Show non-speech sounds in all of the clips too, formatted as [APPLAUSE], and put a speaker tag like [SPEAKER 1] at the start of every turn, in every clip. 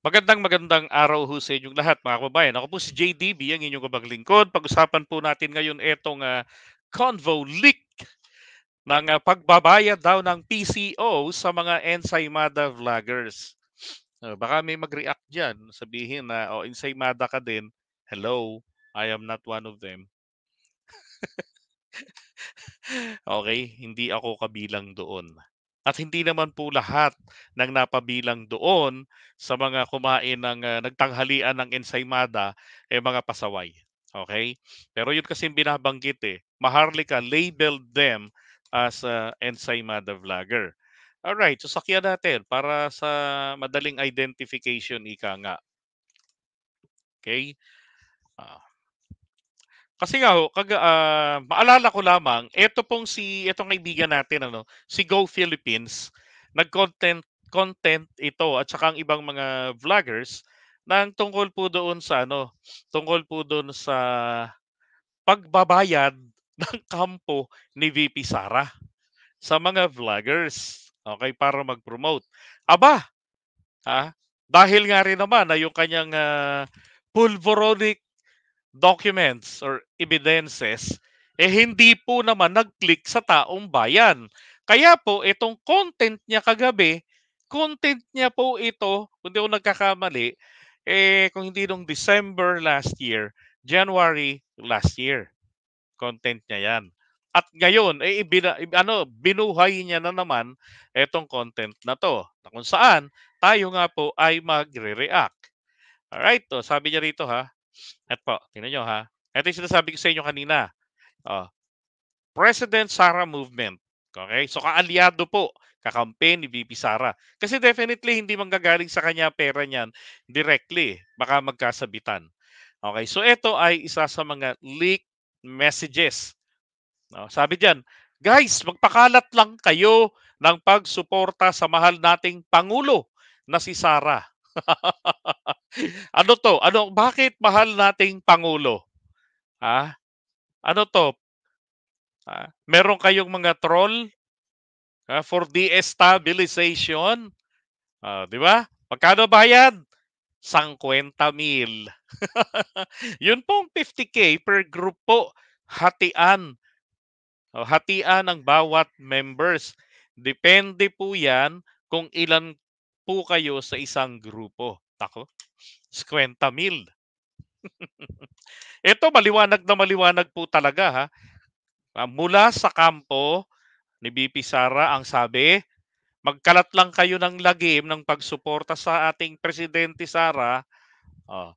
[SPEAKER 1] Magandang magandang araw ho sa inyong lahat mga kababayan. Ako po si JDB, ang inyong kabaglingkod. Pag-usapan po natin ngayon itong uh, Convo Leak ng uh, pagbabayad daw ng PCO sa mga Ensaymada vloggers. Uh, baka may mag-react dyan. Sabihin na, oh, Ensaymada ka din. Hello, I am not one of them. [LAUGHS] okay, hindi ako kabilang doon. At hindi naman po lahat ng napabilang doon sa mga kumain ng uh, nagtanghalian ng ensaymada ay eh, mga pasaway. Okay? Pero yun kasi binabanggit eh. Maharlika labeled them as uh, ensaymada vlogger. Alright, so sakyan natin para sa madaling identification ika nga. Okay? Uh, kasi nga ho, kag, uh, ah, maalala ko lamang, ito pong si, itong kaibigan natin, ano, si Go Philippines, nag-content content ito at saka ang ibang mga vloggers ng tungkol po doon sa ano, tungkol po doon sa pagbabayad [LAUGHS] ng kampo ni VP Sara sa mga vloggers. Okay, para mag-promote. Aba, ha? Dahil nga rin naman na yung kanyang uh, ah, pulvoronic documents or evidences, eh hindi po naman nag-click sa taong bayan. Kaya po itong content niya kagabi, content niya po ito, kung di ako nagkakamali, eh kung hindi nung December last year, January last year. Content niya yan. At ngayon, eh, ibina, ano, binuhay niya na naman itong content na to. Na kung saan, tayo nga po ay magre-react. All right, oh, sabi niya rito ha, at po, tingnan nyo ha. Ito yung sinasabi ko sa inyo kanina. Oh, President Sara Movement. Okay? So kaalyado po, kakampaign ni VP Sara. Kasi definitely hindi manggagaling sa kanya pera niyan directly. Baka magkasabitan. Okay, so ito ay isa sa mga leak messages. No, oh, sabi diyan, guys, magpakalat lang kayo ng pagsuporta sa mahal nating pangulo na si Sara. [LAUGHS] [LAUGHS] ano to? Ano bakit mahal nating pangulo? Ha? Ano to? Ha? Meron kayong mga troll ha? for destabilization? Uh, 'di ba? Pagkano bayad? mil. [LAUGHS] Yun pong 50k per group po hatian. O, hatian ng bawat members. Depende po 'yan kung ilan po kayo sa isang grupo. Ako, 50 mil. Ito [LAUGHS] maliwanag na maliwanag po talaga ha. Ah, mula sa kampo ni BP Sara ang sabi, magkalat lang kayo ng lagim ng pagsuporta sa ating presidente Sara. Oh.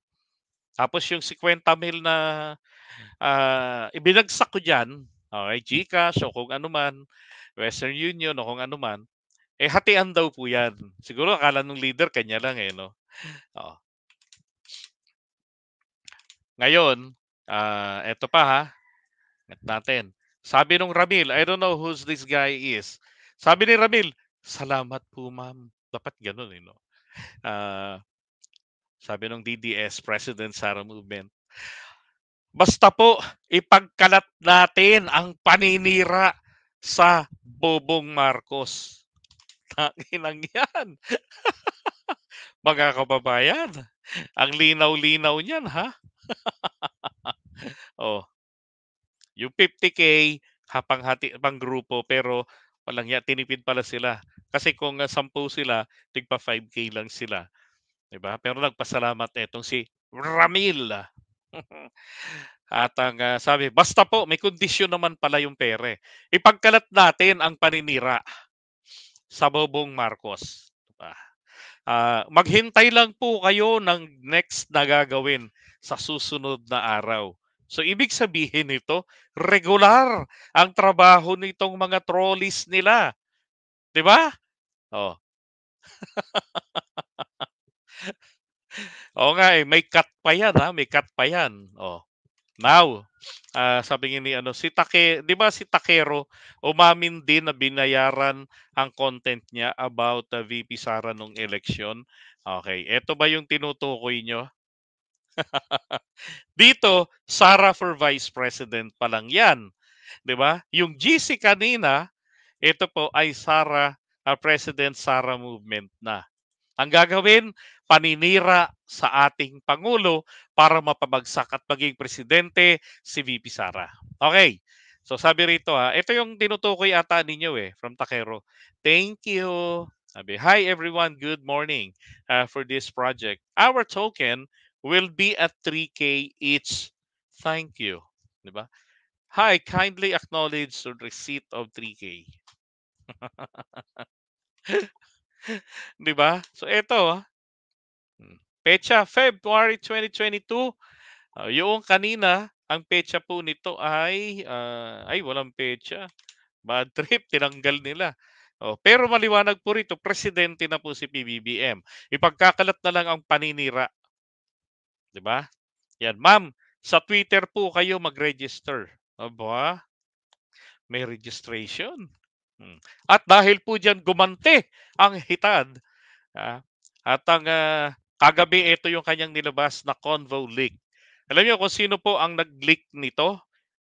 [SPEAKER 1] Tapos yung 50 mil na uh, ibinagsak ko diyan, okay, Gcash o kung ano man, Western Union o kung ano man, eh, hatian daw po yan. Siguro akala nung leader, kanya lang eh, no? Oo. Ngayon, uh, eto pa ha. At natin. Sabi nung Ramil, I don't know who's this guy is. Sabi ni Ramil, salamat po ma'am. Dapat ganun eh, no? Uh, sabi nung DDS, President Sara Movement, basta po ipagkalat natin ang paninira sa Bobong Marcos. Takinang yan. Mga kababayan, ang linaw-linaw niyan, ha? [LAUGHS] oh. Yung 50K, hati pang grupo, pero walang ya, tinipid pala sila. Kasi kung uh, ah, 10 sila, tigpa 5K lang sila. 'Di ba? Pero nagpasalamat etong si Ramil. Ah. [LAUGHS] At ang uh, sabi, basta po, may kondisyon naman pala yung pere. Ipagkalat natin ang paninira sa Bobong Marcos. Diba? Uh, maghintay lang po kayo ng next na gagawin sa susunod na araw. So ibig sabihin nito, regular ang trabaho nitong mga trolleys nila. 'Di ba? Oh. [LAUGHS] Oo nga eh, may cut pa yan ha, may cut pa yan. Oh. Now, uh, sabi ni ano, si Take, 'di ba si Takero umamin din na binayaran ang content niya about uh, ah, VP Sara nung election. Okay, ito ba yung tinutukoy nyo? [LAUGHS] Dito, Sara for Vice President pa lang 'yan. 'Di ba? Yung GC kanina, ito po ay Sara, uh, President Sara movement na. Ang gagawin, paninira sa ating Pangulo para mapabagsak at maging presidente si VP Sara. Okay. So sabi rito ha, ah, ito yung tinutukoy ata ninyo eh from Takero. Thank you. Sabi, hi everyone, good morning uh, for this project. Our token will be at 3K each. Thank you. Diba? Hi, kindly acknowledge the receipt of 3K. [LAUGHS] 'Di ba? So ito, ah, Pecha February 2022. Uh, ah, yung kanina, ang pecha po nito ay uh, ay walang pecha. Bad [LAUGHS] trip tinanggal nila. Oh, pero maliwanag po rito, presidente na po si PBBM. Ipagkakalat na lang ang paninira. 'Di ba? Yan, ma'am, sa Twitter po kayo mag-register. Aba, may registration. Hmm. At dahil po diyan gumante ang hitad, ah, at ang uh, Kagabi, ito yung kanyang nilabas na convo leak. Alam niyo kung sino po ang nag-leak nito?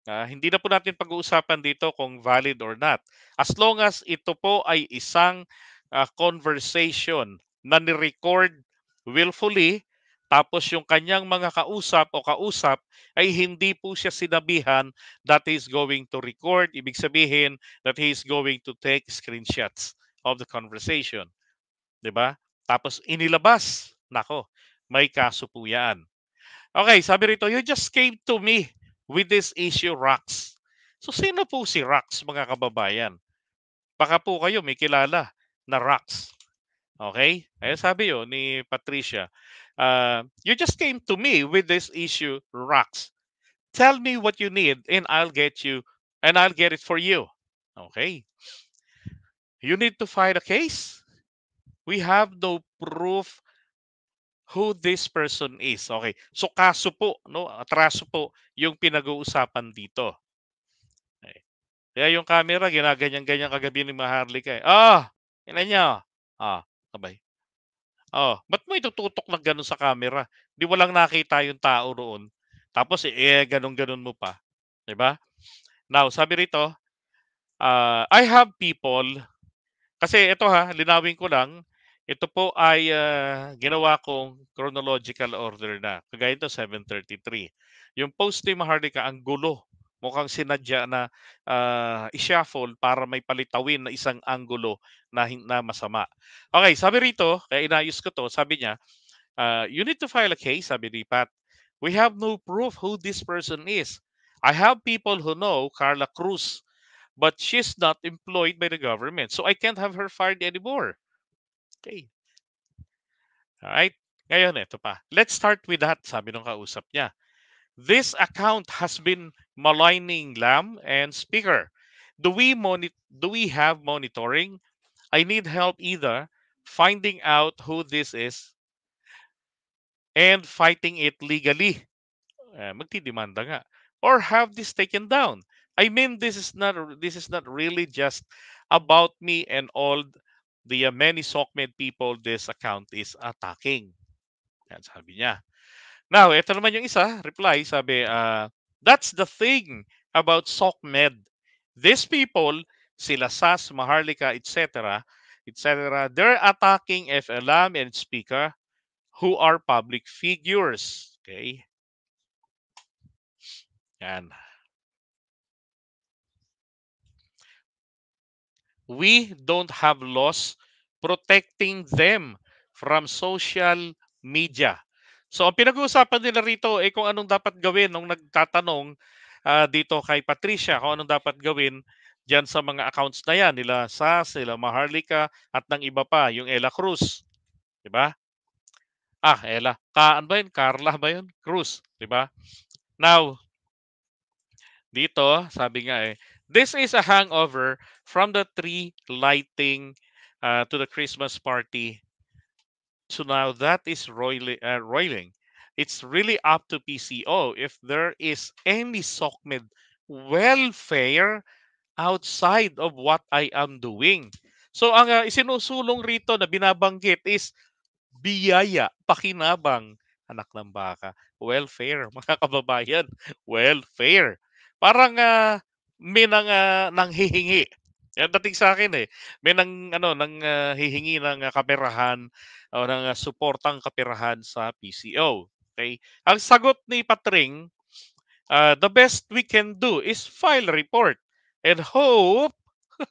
[SPEAKER 1] Uh, hindi na po natin pag-uusapan dito kung valid or not. As long as ito po ay isang uh, conversation na ni-record willfully, tapos yung kanyang mga kausap o kausap ay hindi po siya sinabihan that he is going to record. Ibig sabihin that he is going to take screenshots of the conversation. ba? Diba? Tapos inilabas Nako, may kaso po yan. Okay, sabi rito, you just came to me with this issue, Rox. So sino po si Rox, mga kababayan? Baka po kayo may kilala na Rox. Okay? Ayan sabi yun ni Patricia. Uh, you just came to me with this issue, Rox. Tell me what you need and I'll get you and I'll get it for you. Okay. You need to file a case. We have no proof who this person is. Okay. So kaso po, no, atraso po yung pinag-uusapan dito. Okay. Eh, kaya yung camera ginaganyan-ganyan kagabi ni Maharlika. Eh. Oh, ina niya. Ah, oh, sabay. Oh, ba't mo itututok ng ganun sa camera? Di walang nakita yung tao roon. Tapos eh ganun-ganun mo pa. 'Di ba? Now, sabi rito, uh, I have people kasi ito ha, linawin ko lang, ito po ay uh, ginawa kong chronological order na. Kagaya ito, 733. Yung post ni Maharlika, ang gulo. Mukhang sinadya na uh, ishuffle para may palitawin na isang angulo na, na masama. Okay, sabi rito, kaya inayos ko to, sabi niya, uh, you need to file a case, sabi ni Pat. We have no proof who this person is. I have people who know Carla Cruz, but she's not employed by the government, so I can't have her fired anymore. Okay. Alright? Ngayon, ito pa. Let's start with that, sabi nung kausap niya. This account has been maligning Lam and Speaker. Do we, moni- do we have monitoring? I need help either finding out who this is and fighting it legally. Uh, eh, magtidemanda nga. Or have this taken down. I mean, this is not this is not really just about me and all the uh, many SOCMED people this account is attacking. Yan, sabi niya. Now, ito naman yung isa, reply, sabi, uh, that's the thing about SOCMED. These people, sila SAS, Maharlika, etc., etc., they're attacking FLM and speaker who are public figures. Okay? Yan. We don't have laws protecting them from social media. So ang pinag-uusapan nila rito ay eh, kung anong dapat gawin nung nagtatanong uh, dito kay Patricia kung anong dapat gawin diyan sa mga accounts na yan nila sa nila Maharlika at ng iba pa, yung Ella Cruz. 'Di ba? Ah, Ella. Kaan ba yun? Carla ba yun? Cruz, 'di ba? Now, dito, sabi nga eh, this is a hangover from the tree lighting uh, to the Christmas party. So now that is roiling. Uh, roiling. It's really up to PCO if there is any SOCMED welfare outside of what I am doing. So ang uh, isinusulong rito na binabanggit is biyaya, pakinabang, anak ng baka, welfare, [LAUGHS] mga kababayan, welfare. Parang uh, may nang, uh, nanghihingi yan dating sa akin eh. May nang ano nang ah, hihingi ng ah, kaperahan o ng ah, suportang kaperahan sa PCO. Okay? Ang sagot ni Patring, ah, the best we can do is file report and hope [LAUGHS]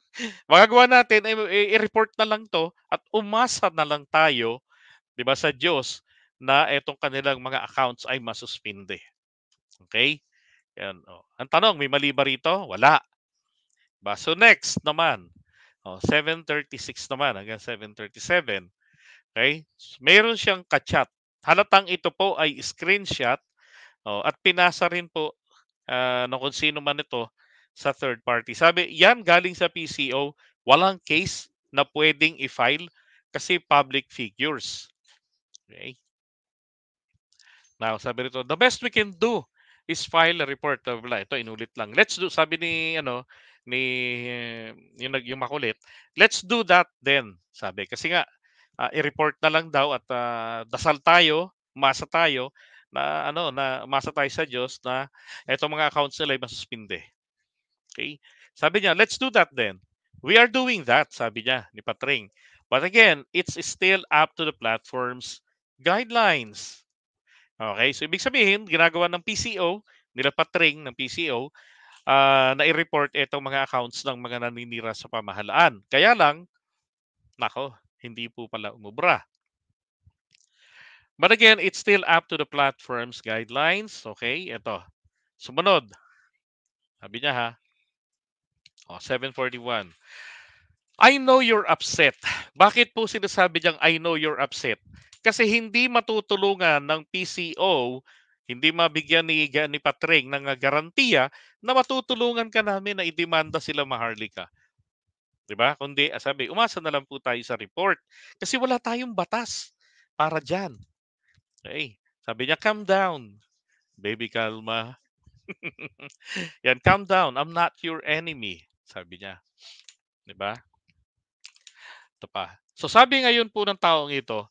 [SPEAKER 1] magagawa natin ay eh, i- i-report na lang to at umasa na lang tayo 'di ba sa Diyos na itong kanilang mga accounts ay masuspinde. Okay? Yan, oh. Ang tanong, may mali ba rito? Wala. Ba? Diba? So next naman, oh, 7.36 naman hanggang 7.37. Okay? So, meron siyang kachat. Halatang ito po ay screenshot oh, at pinasa rin po uh, na kung sino man ito sa third party. Sabi, yan galing sa PCO, walang case na pwedeng i-file kasi public figures. Okay? Now, sabi nito, the best we can do is file a report of ah, wala ito inulit lang let's do sabi ni ano ni yung nag yung makulit let's do that then sabi kasi nga uh, i-report na lang daw at uh, dasal tayo masa tayo na ano na masa tayo sa Diyos na itong mga accounts nila ay masuspinde okay sabi niya let's do that then we are doing that sabi niya ni Patring but again it's still up to the platform's guidelines Okay, so ibig sabihin, ginagawa ng PCO, nilapatring ng PCO, uh, ah, na i-report itong mga accounts ng mga naninira sa pamahalaan. Kaya lang, nako, hindi po pala umubra. But again, it's still up to the platform's guidelines. Okay, ito. Sumunod. Sabi niya ha. O, 741. I know you're upset. Bakit po sinasabi niyang I know you're upset? kasi hindi matutulungan ng PCO, hindi mabigyan ni, ni Patreng ng ah, garantiya na matutulungan ka namin na idemanda sila Maharlika. 'Di ba? Kundi ah, sabi, umasa na lang po tayo sa report kasi wala tayong batas para diyan. Okay. Sabi niya, calm down. Baby, kalma. [LAUGHS] Yan, calm down. I'm not your enemy. Sabi niya. 'Di ba? Ito pa. So sabi ngayon po ng taong ito,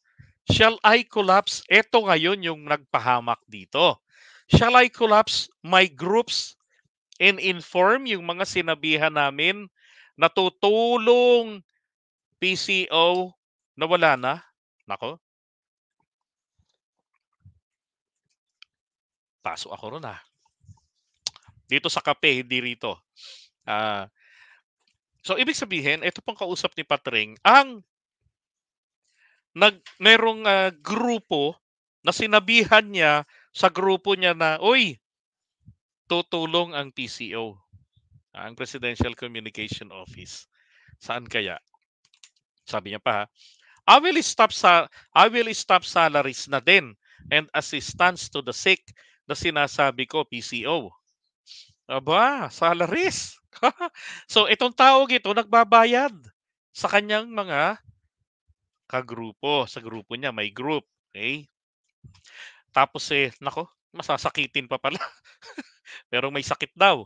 [SPEAKER 1] Shall I collapse? Ito ngayon yung nagpahamak dito. Shall I collapse my groups and inform yung mga sinabihan namin na tutulong PCO na wala na? Nako. Paso ako ron ah. Dito sa kape, hindi rito. Uh, so, ibig sabihin, ito pang kausap ni Patring, ang nag merong uh, grupo na sinabihan niya sa grupo niya na, oy tutulong ang PCO, ang Presidential Communication Office." Saan kaya? Sabi niya pa, ha? I will stop sa I will stop salaries na din and assistance to the sick na sinasabi ko PCO. Aba, salaries. [LAUGHS] so itong tao ito nagbabayad sa kanyang mga kagrupo. Sa grupo niya, may group. Okay? Tapos eh, nako, masasakitin pa pala. [LAUGHS] Pero may sakit daw.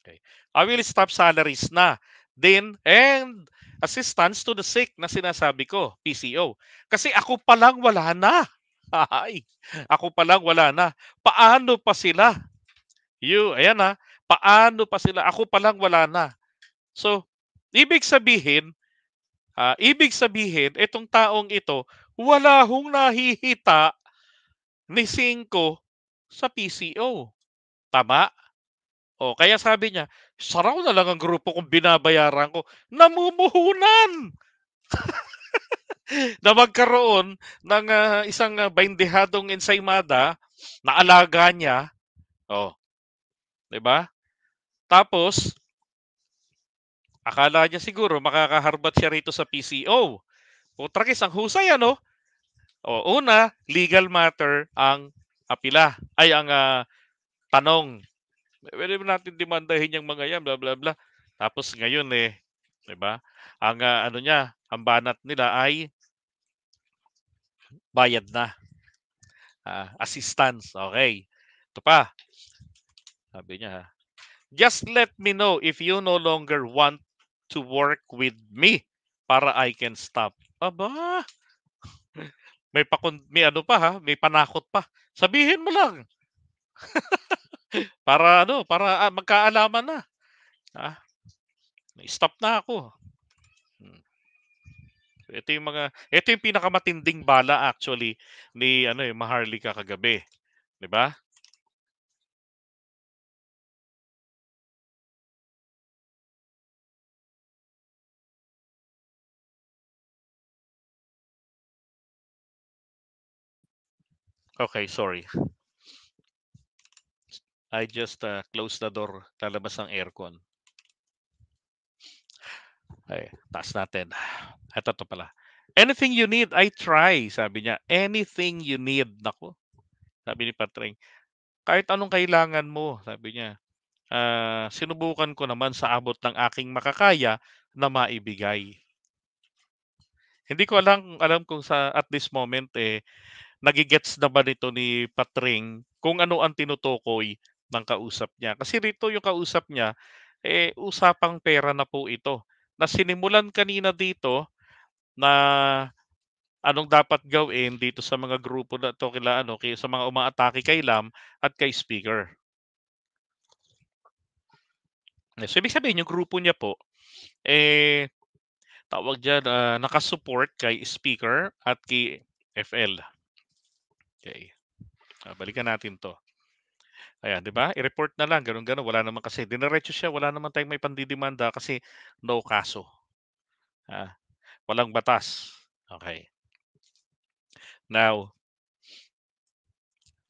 [SPEAKER 1] Okay. I will stop salaries na. Then, and assistance to the sick na sinasabi ko, PCO. Kasi ako pa lang wala na. [LAUGHS] Ay, ako pa lang wala na. Paano pa sila? You, ayan ha. Ah. Paano pa sila? Ako pa lang wala na. So, ibig sabihin, Uh, ibig sabihin, itong taong ito, wala hong nahihita ni 5 sa PCO. Tama? O, kaya sabi niya, saraw na lang ang grupo kung binabayaran ko. Namumuhunan! [LAUGHS] na magkaroon ng uh, isang uh, baindehadong ensaymada na alaga niya. Oh. 'Di ba? Tapos Akala niya siguro makakaharbat siya rito sa PCO. Putrakis, ang husay ano? O una, legal matter ang apila. Ay, ang uh, tanong. Pwede ba natin demandahin yung mga yan, bla bla bla. Tapos ngayon eh, 'di ba? Ang uh, ano niya, ang banat nila ay bayad na. Uh, assistance, okay. Ito pa. Sabi niya, ha? Just let me know if you no longer want to work with me para I can stop. Aba, may pakon may ano pa ha, may panakot pa. Sabihin mo lang. [LAUGHS] para ano, para ah, magkaalaman na. Ha? Ah, may stop na ako. Hmm. Ito yung mga ito yung pinakamatinding bala actually ni ano eh Maharlika kagabi. 'Di ba? Okay, sorry. I just uh, closed the door. Talabas ang aircon. Ay, taas natin. Ito to pala. Anything you need, I try, sabi niya. Anything you need. Nako. Sabi ni Patreng. Kahit anong kailangan mo, sabi niya. Uh, sinubukan ko naman sa abot ng aking makakaya na maibigay. Hindi ko alam, alam kung sa at this moment eh nagigets naman ito ni Patring kung ano ang tinutukoy ng kausap niya. Kasi rito yung kausap niya, eh, usapang pera na po ito. Na sinimulan kanina dito na anong dapat gawin dito sa mga grupo na to kila ano kay sa mga umaatake kay Lam at kay Speaker. So ibig sabihin yung grupo niya po eh tawag diyan uh, ah, nakasupport kay Speaker at kay FL. Okay. Ah, balikan natin to. Ayan, di ba? I-report na lang, ganun-ganun. Wala naman kasi. Dinaretso siya, wala naman tayong may pandidimanda kasi no kaso. Ah, walang batas. Okay. Now,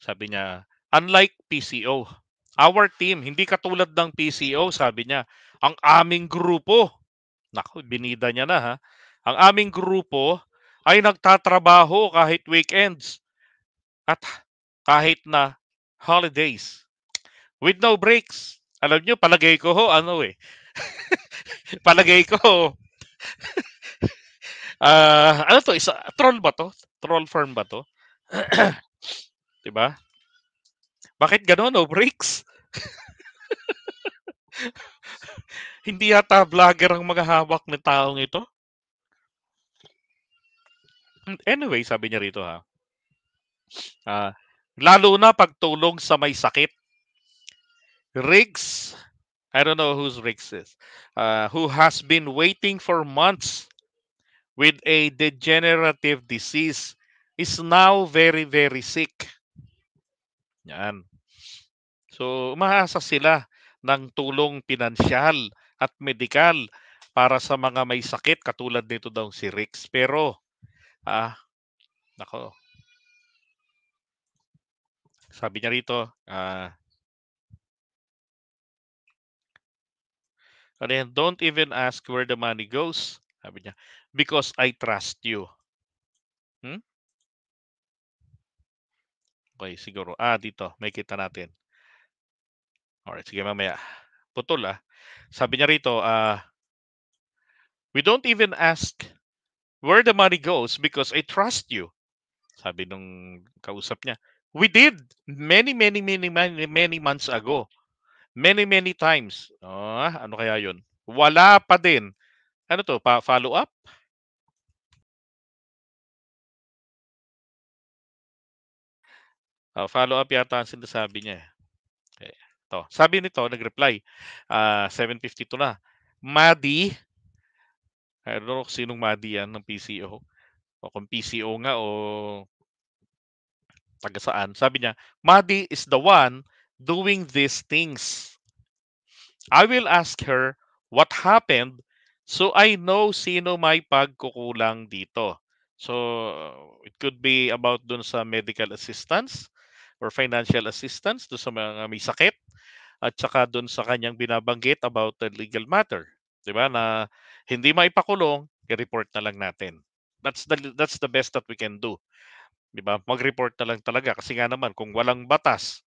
[SPEAKER 1] sabi niya, unlike PCO, our team, hindi katulad ng PCO, sabi niya, ang aming grupo, nako, binida niya na ha, ang aming grupo ay nagtatrabaho kahit weekends at kahit na holidays with no breaks. Alam nyo, palagay ko ho, ano eh. [LAUGHS] palagay ko ho. uh, [LAUGHS] ano to? Isa, troll ba to? Troll farm ba to? [CLEARS THROAT] diba? Bakit gano'n? No breaks? [LAUGHS] Hindi yata vlogger ang magahawak ng taong ito. Anyway, sabi niya rito ha. Uh, lalo na pagtulong sa may sakit. Riggs, I don't know who's Riggs is, uh, who has been waiting for months with a degenerative disease is now very, very sick. Yan. So, umaasa sila ng tulong pinansyal at medikal para sa mga may sakit katulad nito daw si Rix. Pero, ah, nako, sabi niya rito, uh, ah, And then, don't even ask where the money goes. Sabi niya, because I trust you. Hmm? Okay, siguro. Ah, dito. May kita natin. Alright, sige mamaya. Putol ah. Sabi niya rito, ah, uh, we don't even ask where the money goes because I trust you. Sabi nung kausap niya. We did many, many, many, many, many months ago. Many, many times. Oh, ano kaya yon? Wala pa din. Ano to? Pa follow up? Uh, follow up yata ang sinasabi niya. Okay. Eh. Eh, to. Sabi nito, nag-reply, uh, ah, 7.52 na. Madi, I don't know sinong Madi yan ng PCO. O kung PCO nga o taga saan, sabi niya, Madi is the one doing these things. I will ask her what happened so I know sino may pagkukulang dito. So, it could be about dun sa medical assistance or financial assistance dun sa mga may sakit at saka dun sa kanyang binabanggit about the legal matter. Di ba? Na hindi maipakulong, i-report na lang natin. That's the, that's the best that we can do 'Di ba? Mag-report na lang talaga kasi nga naman kung walang batas,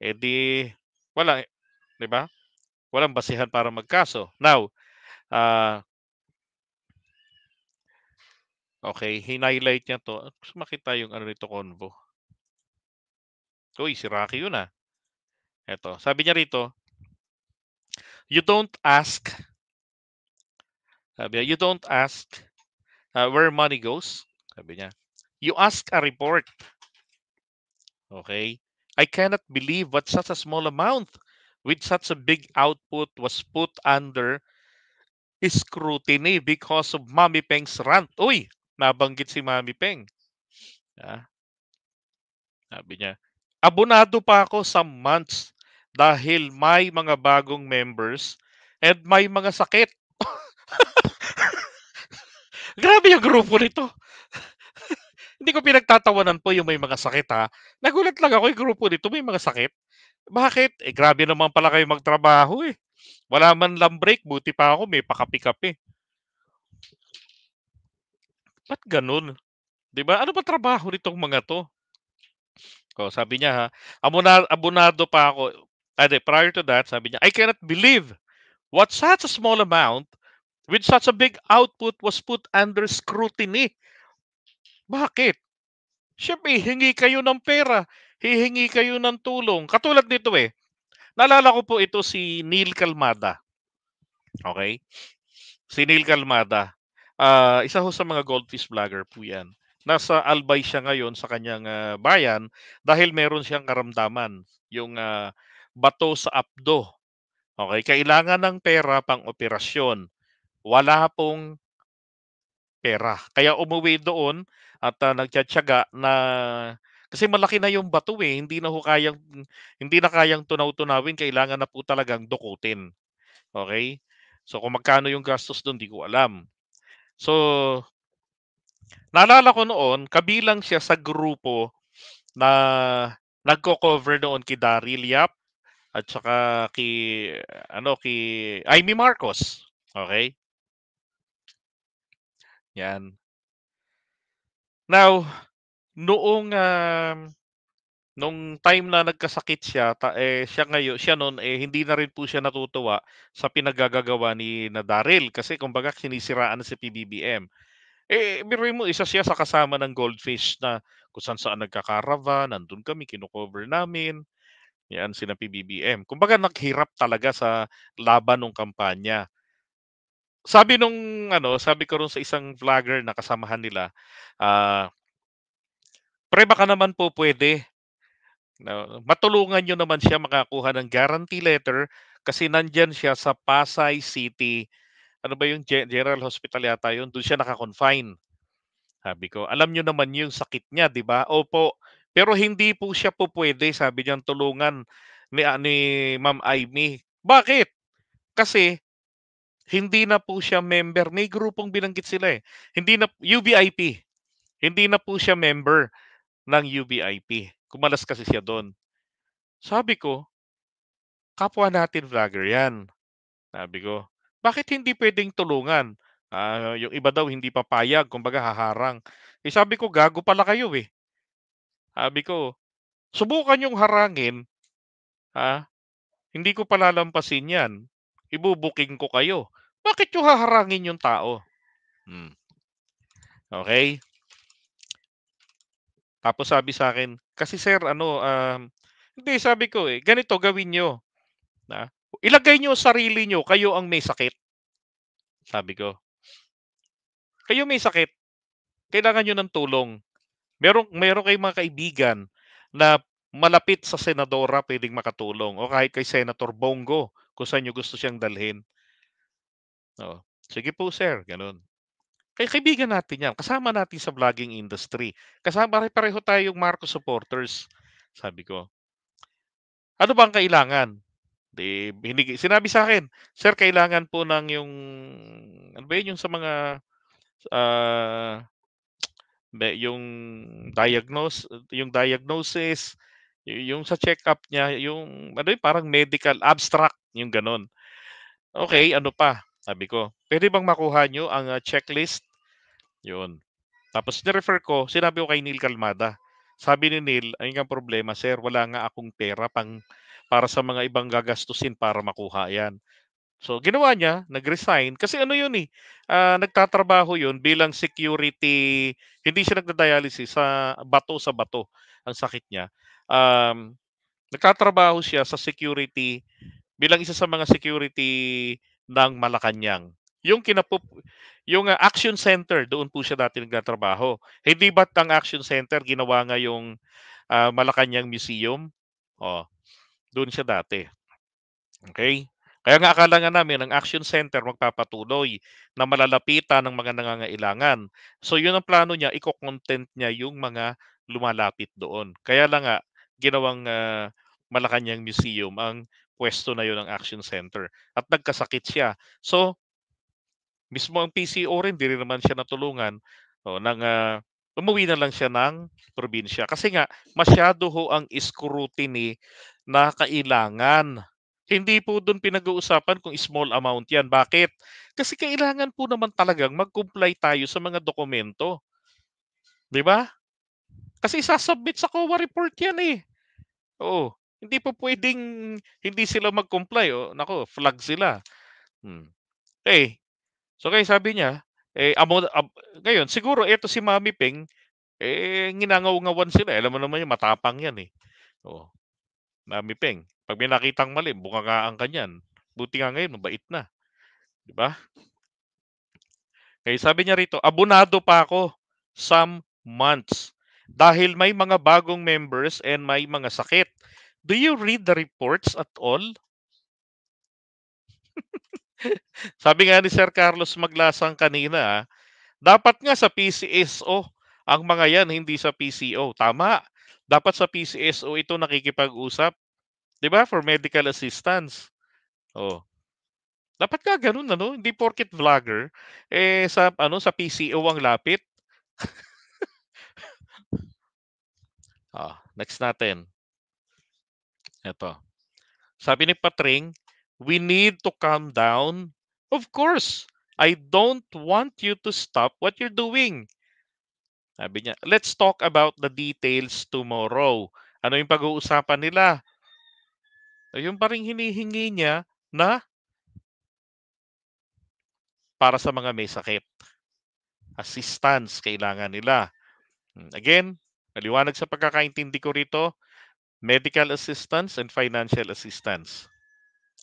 [SPEAKER 1] edi eh, wala, eh, 'di ba? Walang basihan para magkaso. Now, uh, Okay, hinighlight niya to. Gusto makita yung ano nito convo. Uy, si Rocky yun ah. Ito, sabi niya rito, you don't ask, sabi niya, you don't ask uh, where money goes. Sabi niya, You ask a report. Okay? I cannot believe what such a small amount with such a big output was put under scrutiny because of Mami Peng's rant. Uy, nabanggit si Mami Peng. Ah. Sabi niya, abonado pa ako some months dahil may mga bagong members and may mga sakit. [LAUGHS] Grabe yung grupo nito. Hindi ko pinagtatawanan po yung may mga sakit ha. Nagulat lang ako yung grupo nito may mga sakit. Bakit? Eh grabe naman pala kayo magtrabaho eh. Wala man lang break, buti pa ako may pakapi eh. Ba't ganun? 'Di ba? Ano ba trabaho nitong mga 'to? Ko, oh, sabi niya ha, abonado, abonado pa ako. Ade, ah, prior to that, sabi niya, I cannot believe what such a small amount with such a big output was put under scrutiny bakit? Siyempre, hingi kayo ng pera. Hihingi kayo ng tulong. Katulad nito eh. Naalala ko po ito si Neil Calmada. Okay? Si Neil Calmada. Uh, isa ho sa mga goldfish vlogger po yan. Nasa Albay siya ngayon sa kanyang uh, bayan dahil meron siyang karamdaman. Yung uh, bato sa abdo. Okay? Kailangan ng pera pang operasyon. Wala pong pera. Kaya umuwi doon at uh, ah, nagtiyaga na kasi malaki na yung bato eh, hindi na ho kayang hindi na kayang tunaw-tunawin, kailangan na po talagang dukutin. Okay? So kung magkano yung gastos doon, di ko alam. So naalala ko noon, kabilang siya sa grupo na nagko-cover noon kay Daryl Yap at saka kay ano kay Amy Marcos. Okay? Yan. Now, noong um, nung time na nagkasakit siya, ta, eh, siya ngayon, siya noon, eh, hindi na rin po siya natutuwa sa pinagagagawa ni na Daryl kasi kumbaga sinisiraan na si PBBM. Eh, biruin mo, isa siya sa kasama ng Goldfish na kung saan saan nagkakarava, nandun kami, kinocover namin. Yan, sila PBBM. Kumbaga, naghirap talaga sa laban ng kampanya. Sabi nung ano, sabi ko ron sa isang vlogger na kasamahan nila, ah, "Pre, baka naman po pwede na matulungan niyo naman siya makakuha ng guarantee letter kasi nandiyan siya sa Pasay City. Ano ba yung General Hospital yata yun? Doon siya naka-confine." Sabi ko, alam nyo naman yung sakit niya, di ba? Opo, pero hindi po siya po pwede, sabi niyang tulungan ni, ah, ni Ma'am Amy. Bakit? Kasi hindi na po siya member. May grupong binanggit sila eh. Hindi na UBIP. Hindi na po siya member ng UBIP. Kumalas kasi siya doon. Sabi ko, kapwa natin vlogger yan. Sabi ko, bakit hindi pwedeng tulungan? Uh, yung iba daw hindi papayag, kumbaga haharang. Eh sabi ko, gago pala kayo eh. Sabi ko, subukan yung harangin. Ha? Ah. Hindi ko palalampasin yan. Ibubuking ko kayo bakit nyo haharangin yung tao? Hmm. Okay? Tapos sabi sa akin, kasi sir, ano, um, hindi, sabi ko eh, ganito gawin nyo. Na, ilagay nyo sarili nyo, kayo ang may sakit. Sabi ko. Kayo may sakit. Kailangan nyo ng tulong. Meron, meron kayong mga kaibigan na malapit sa senadora pwedeng makatulong o kahit kay Senator Bongo kung saan nyo gusto siyang dalhin. Oh, Sige po sir, ganun. Kay kaibigan natin yan. Kasama natin sa vlogging industry. Kasama rin pareho tayong Marcos supporters. Sabi ko. Ano ba ang kailangan? Di, hinigi, sinabi sa akin, Sir, kailangan po ng yung, ano ba yun, yung sa mga, uh, yung diagnose, yung diagnosis, yung sa check-up niya, yung, ano yun, parang medical abstract, yung ganon. Okay, ano pa? Sabi ko, pwede bang makuha nyo ang uh, checklist? Yun. Tapos ni-refer ko, sinabi ko kay Neil Calmada. Sabi ni Neil, ayun ang problema, sir, wala nga akong pera pang para sa mga ibang gagastusin para makuha yan. So ginawa niya, nag-resign kasi ano yun eh, uh, nagtatrabaho yun bilang security, hindi siya nagda-dialysis sa bato sa bato ang sakit niya. Um, nagtatrabaho siya sa security bilang isa sa mga security ng Malacanang. Yung kinapup yung uh, action center doon po siya dati nagtatrabaho. Hindi ba ang action center ginawa nga yung uh, Malacanang Museum? Oh, doon siya dati. Okay? Kaya nga akala nga namin ang action center magpapatuloy na malalapitan ng mga nangangailangan. So yun ang plano niya, iko-content niya yung mga lumalapit doon. Kaya lang nga ginawang uh, Malacanang Museum ang pwesto na yon ng action center. At nagkasakit siya. So, mismo ang PCO rin, di rin naman siya natulungan. O, oh, nang, uh, ah, umuwi na lang siya ng probinsya. Kasi nga, masyado ho ang scrutiny na kailangan. Hindi po doon pinag-uusapan kung small amount yan. Bakit? Kasi kailangan po naman talagang mag-comply tayo sa mga dokumento. Di ba? Kasi sasubmit sa COA report yan eh. Oo. Hindi po pwedeng hindi sila mag-comply. Oh. Nako, flag sila. Hmm. Okay. Eh, so kaya sabi niya, eh, amo, ab, ngayon, siguro ito si Mami Ping, eh, nginangaw-ngawan sila. Eh, alam mo naman yung matapang yan eh. Oh. Mami Ping, pag may nakitang mali, bungangaan ka niyan. Buti nga ngayon, mabait na. Di ba? Kaya sabi niya rito, abonado pa ako some months dahil may mga bagong members and may mga sakit. Do you read the reports at all? [LAUGHS] Sabi nga ni Sir Carlos Maglasang kanina, ah, dapat nga sa PCSO ang mga yan, hindi sa PCO. Tama. Dapat sa PCSO ito nakikipag-usap. 'Di ba? For medical assistance. Oh. Dapat ka ganun ano, hindi porket vlogger eh sa ano sa PCO ang lapit. [LAUGHS] ah, next natin. Ito. Sabi ni Patring, we need to calm down. Of course, I don't want you to stop what you're doing. Sabi niya, let's talk about the details tomorrow. Ano yung pag-uusapan nila? Yung paring hinihingi niya na para sa mga may sakit. Assistance kailangan nila. Hmm, again, maliwanag sa pagkakaintindi ko rito, medical assistance and financial assistance.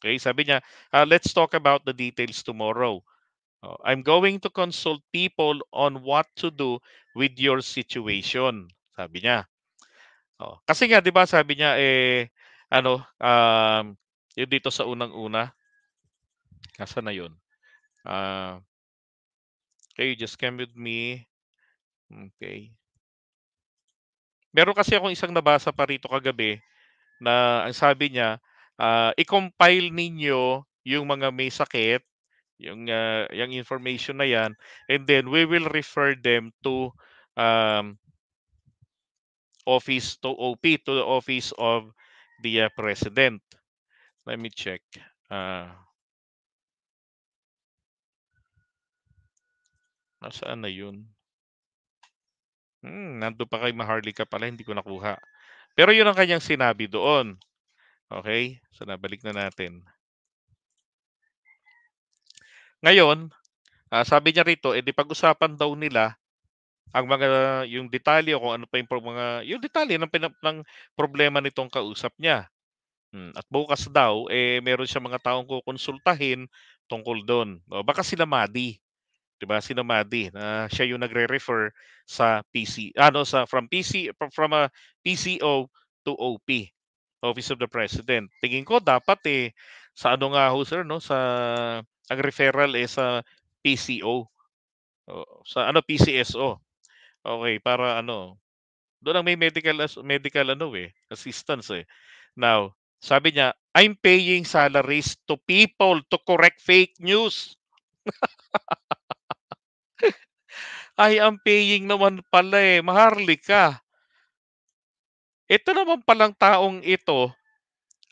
[SPEAKER 1] Okay, sabi niya, uh, let's talk about the details tomorrow. Uh, I'm going to consult people on what to do with your situation, sabi niya. Oh, kasi nga 'di ba sabi niya eh ano um yung dito sa unang-una nasa na 'yon. Uh, ah, okay, just came with me. Okay. Meron kasi akong isang nabasa pa rito kagabi na ang sabi niya, uh, i-compile ninyo yung mga may sakit, yung uh, yung information na yan and then we will refer them to um, office to OP to the office of the uh, president. Let me check. Uh, nasaan na yun? Hmm, nandun pa kay Maharlika pala, hindi ko nakuha. Pero yun ang kanyang sinabi doon. Okay? So, nabalik na natin. Ngayon, uh, sabi niya rito, edi eh, pag-usapan daw nila ang mga yung detalye kung ano pa yung mga yung detalye ng ng problema nitong kausap niya. Hmm. At bukas daw eh meron siya mga taong kukonsultahin tungkol doon. O, baka sila Madi. 'di ba? Si Nomadi na siya yung nagre-refer sa PC ano sa from PC from, a PCO to OP, Office of the President. Tingin ko dapat eh sa ano nga ho sir no sa ang referral eh sa PCO. O, sa ano PCSO. Okay, para ano doon ang may medical medical ano eh assistance eh. Now, sabi niya, I'm paying salaries to people to correct fake news. [LAUGHS] I am paying naman pala eh. Maharlika. Ito naman palang taong ito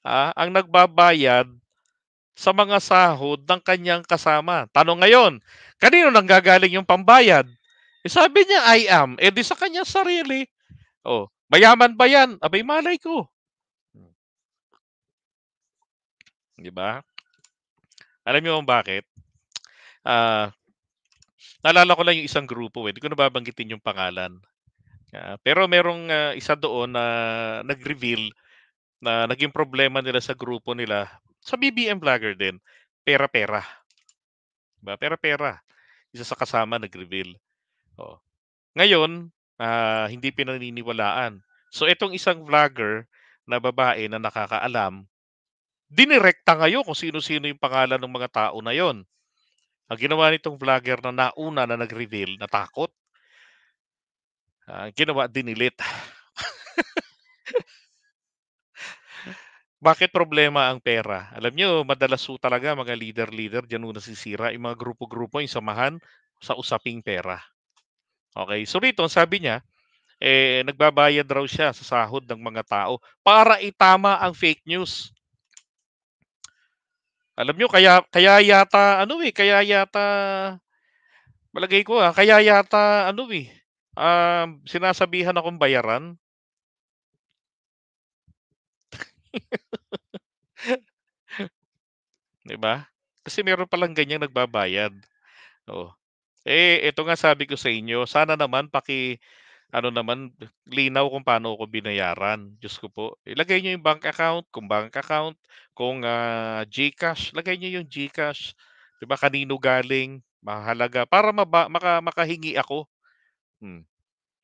[SPEAKER 1] ah, ang nagbabayad sa mga sahod ng kanyang kasama. Tanong ngayon, kanino nang gagaling yung pambayad? Eh, sabi niya, I am. Eh di sa kanya sarili. Oh, mayaman ba yan? Abay malay ko. Di ba? Alam niyo kung bakit? Ah, Naalala ko lang yung isang grupo, eh. hindi ko nababanggitin yung pangalan. Uh, pero merong uh, isa doon na uh, nag-reveal na naging problema nila sa grupo nila, sa BBM vlogger din, pera-pera. Diba? Pera-pera. Isa sa kasama nag-reveal. Oh. Ngayon, uh, hindi pinaniniwalaan. So itong isang vlogger na babae na nakakaalam, dinirekta ngayon kung sino-sino yung pangalan ng mga tao na yon. Ang ginawa nitong vlogger na nauna na nag-reveal, natakot. Ang uh, ginawa, dinilit. Bakit problema ang pera? Alam nyo, madalas po talaga mga leader-leader, dyan na sisira, yung mga grupo-grupo, yung samahan sa usaping pera. Okay, so rito, sabi niya, eh, nagbabayad raw siya sa sahod ng mga tao para itama ang fake news. Alam nyo, kaya, kaya yata, ano eh, kaya yata, malagay ko ah, kaya yata, ano eh, um, sinasabihan akong bayaran. [LAUGHS] Di ba? Kasi meron palang ganyang nagbabayad. Oh. Eh, ito nga sabi ko sa inyo, sana naman paki ano naman, linaw kung paano ako binayaran. Diyos ko po. Ilagay niyo yung bank account, kung bank account, kung ah, GCash, lagay niyo yung GCash. 'Di ba kanino galing? Mahalaga para maba, maka, makahingi ako. Hmm.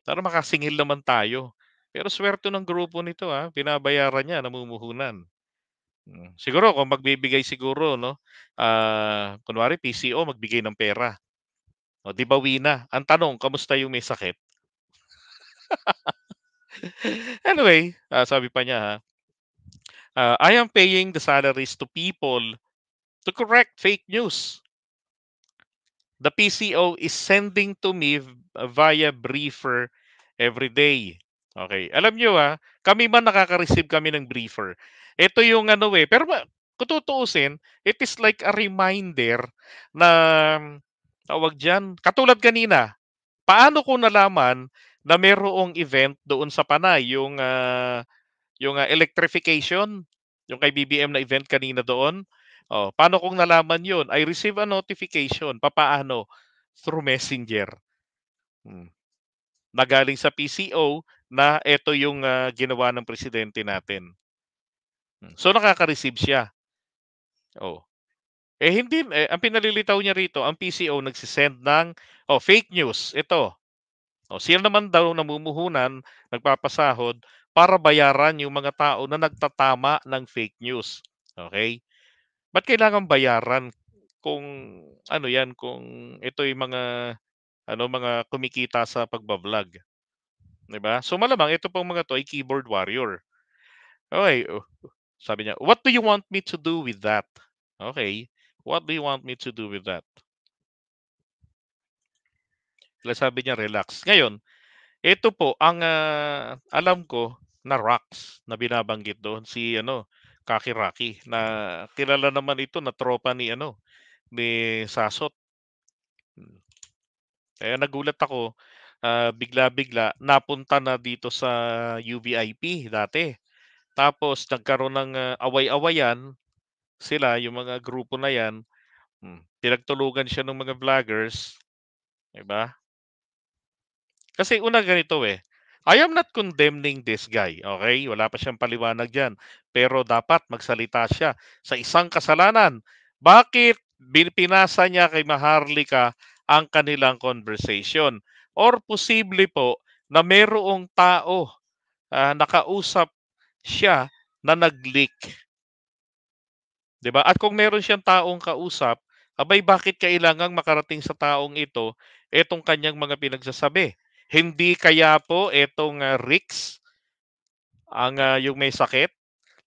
[SPEAKER 1] Para makasingil naman tayo. Pero swerto ng grupo nito ha, ah. binabayaran niya namumuhunan. Mm. Siguro kung magbibigay siguro no, ah kunwari PCO magbigay ng pera. O di bawi na. Ang tanong, kamusta yung may sakit? [LAUGHS] anyway, uh, sabi pa niya ha, uh, ah, I am paying the salaries to people to correct fake news. The PCO is sending to me ah, via briefer every day. Okay. Alam nyo ha, kami man nakaka-receive kami ng briefer. Ito yung ano eh, pero kututuusin, it is like a reminder na tawag dyan, katulad kanina, paano ko nalaman na mayroong event doon sa Panay, yung uh, yung uh, electrification, yung kay BBM na event kanina doon. Oh, paano kung nalaman 'yon? I receive a notification. Papaano? Through Messenger. Hmm. Nagaling sa PCO na ito yung uh, ginawa ng presidente natin. Hmm. So nakaka-receive siya. Oh. Eh hindi eh, ang pinalilitaw niya rito, ang PCO nagsisend ng oh, fake news ito. O, sino naman daw namumuhunan, nagpapasahod para bayaran yung mga tao na nagtatama ng fake news. Okay? Ba't kailangan bayaran kung ano yan, kung ito yung mga ano mga kumikita sa pagbablog. 'Di ba? So malamang ito pong mga to ay keyboard warrior. Okay. Sabi niya, "What do you want me to do with that?" Okay. What do you want me to do with that? Kaya sabi niya relax. Ngayon, ito po ang uh, alam ko na rocks na binabanggit doon si ano Kaki Rocky na kilala naman ito na tropa ni ano ni Sasot. Kaya nagulat ako ah, bigla-bigla uh, napunta na dito sa UVIP dati. Tapos nagkaroon ng uh, away-awayan sila yung mga grupo na yan. Hmm, pinagtulugan siya ng mga vloggers, 'di ba? Kasi una ganito eh, I am not condemning this guy, okay? Wala pa siyang paliwanag dyan. Pero dapat magsalita siya sa isang kasalanan. Bakit pinasa niya kay Maharlika ang kanilang conversation? Or posible po na merong tao uh, nakausap siya na nag-leak. 'Di ba? At kung meron siyang taong kausap, abay bakit kailangang makarating sa taong ito itong kanyang mga pinagsasabi? Hindi kaya po itong uh, ah, Rix ang uh, yung may sakit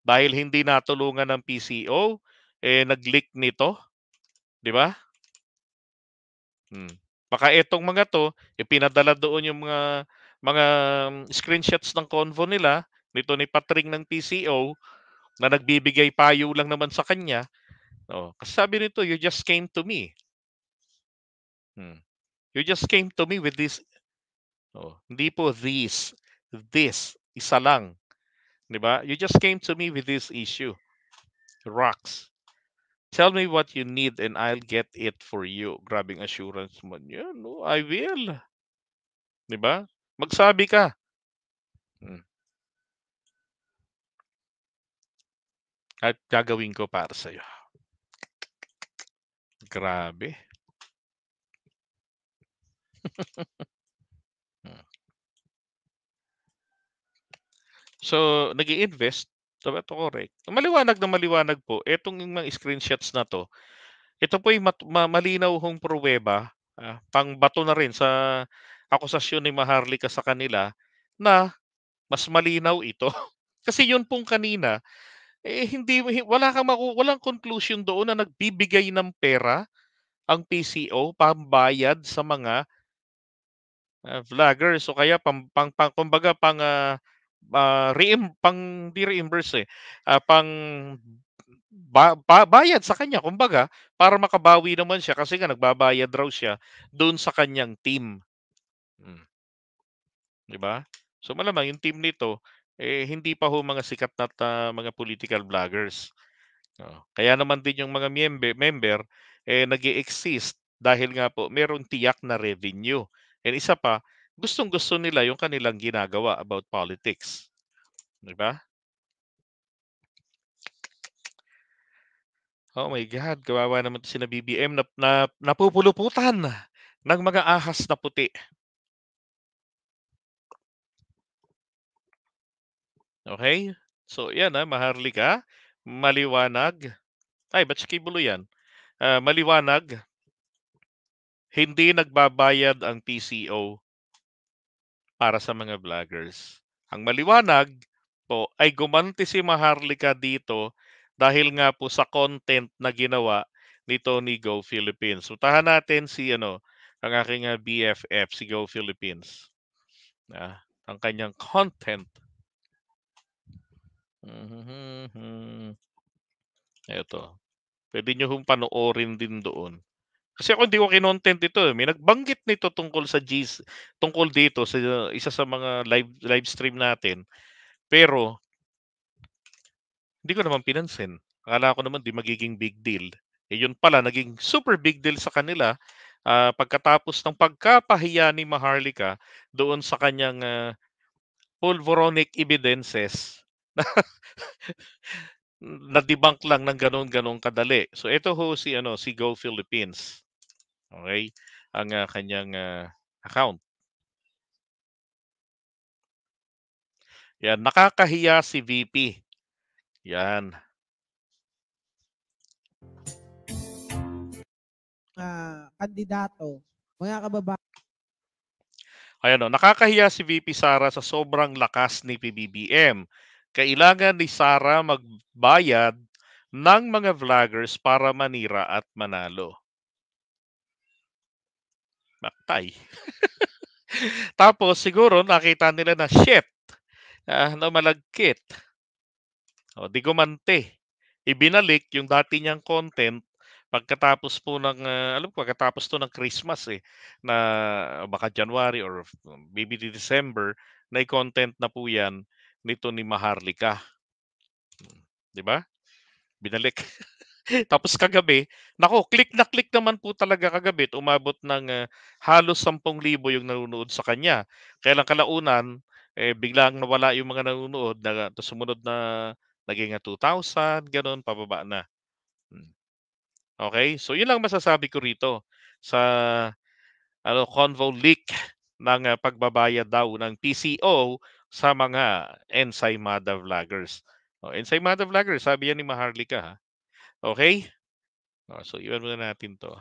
[SPEAKER 1] dahil hindi natulungan ng PCO eh nag-leak nito, 'di ba? Hmm. Baka itong mga to, ipinadala eh, doon yung mga mga um, screenshots ng convo nila nito ni Patring ng PCO na nagbibigay payo lang naman sa kanya. Oh, kasi sabi nito, you just came to me. Hmm. You just came to me with this Oh, hindi po this, isa lang. 'Di ba? You just came to me with this issue. Rocks. Tell me what you need and I'll get it for you. Grabbing assurance mo. Yeah, oh, no, I will, niba. Magsabi ka. Hmm. At gagawin ko para sa'yo. Grabe. [LAUGHS] So, nag invest Tama to correct. Maliwanag na maliwanag po. Itong yung mga screenshots na to, ito po ay mat- ma- malinaw hong pruweba, uh, ah, pangbato na rin sa akusasyon ni Maharlika sa kanila na mas malinaw ito. [LAUGHS] Kasi yun pong kanina, eh, hindi, wala kang maku- walang conclusion doon na nagbibigay ng pera ang PCO pambayad sa mga uh, vloggers o kaya pang, pang, pang kumbaga pang uh, uh, ah, re pang di reimburse eh, uh, pang ba, ba, bayad sa kanya kumbaga para makabawi naman siya kasi nga nagbabayad raw siya doon sa kanyang team. Hmm. 'Di ba? So malamang yung team nito eh hindi pa ho mga sikat na uh, mga political vloggers. No. Kaya naman din yung mga member, member eh nag exist dahil nga po meron tiyak na revenue. And isa pa, Gustong-gusto nila yung kanilang ginagawa about politics. 'Di ba? Oh my God, kawawa naman to sina BBM na, na napupuluputan ng mga ahas na puti. Okay? So, yan ha, ah, maharlika, maliwanag. Ay, ba't si Kibulo yan? Uh, maliwanag, hindi nagbabayad ang PCO para sa mga vloggers. Ang maliwanag po ay gumanti si Maharlika dito dahil nga po sa content na ginawa ni Tony Go Philippines. Sutahan natin si ano, ang aking ah, BFF, si Go Philippines. Ah, ang kanyang content. Mm-hmm. Ito. Pwede nyo hong panoorin din doon. Kasi ako hindi ko kinontent dito. Eh. May nagbanggit nito tungkol sa G's, tungkol dito sa isa sa mga live live stream natin. Pero hindi ko naman pinansin. Akala ko naman di magiging big deal. Eh yun pala, naging super big deal sa kanila uh, pagkatapos ng pagkapahiya ni Maharlika doon sa kanyang uh, ah, pulvoronic evidences na, [LAUGHS] debunk lang ng ganun-ganun kadali. So ito ho si ano si Go Philippines. Okay? Ang uh, kanyang uh, account. Yan, nakakahiya si VP. Yan. Uh, kandidato, mga kababayan. Ayan o, oh, nakakahiya si VP Sara sa sobrang lakas ni PBBM. Kailangan ni Sara magbayad ng mga vloggers para manira at manalo patay. Tapos siguro nakita nila na shit, uh, na malagkit. O, oh, di gumante. Ibinalik yung dati niyang content pagkatapos po ng uh, alam ko pagkatapos to ng Christmas eh na baka January or maybe December na content na po 'yan nito ni Maharlika. Hmm, 'Di ba? Binalik. [LAUGHS] Tapos kagabi, nako, click na click naman po talaga kagabi. Umabot ng ah, halos 10,000 yung nanonood sa kanya. Kaya lang kalaunan, eh, biglang nawala yung mga nanonood. Na, tapos sumunod na naging ah, 2,000, ganun, pababa na. Hmm. Okay? So, yun lang masasabi ko rito sa ano, convo leak ng ah, pagbabayad daw ng PCO sa mga Ensaymada vloggers. Oh, Ensaymada vloggers, sabi yan ni Maharlika ha. Okay? So, iwan muna natin to.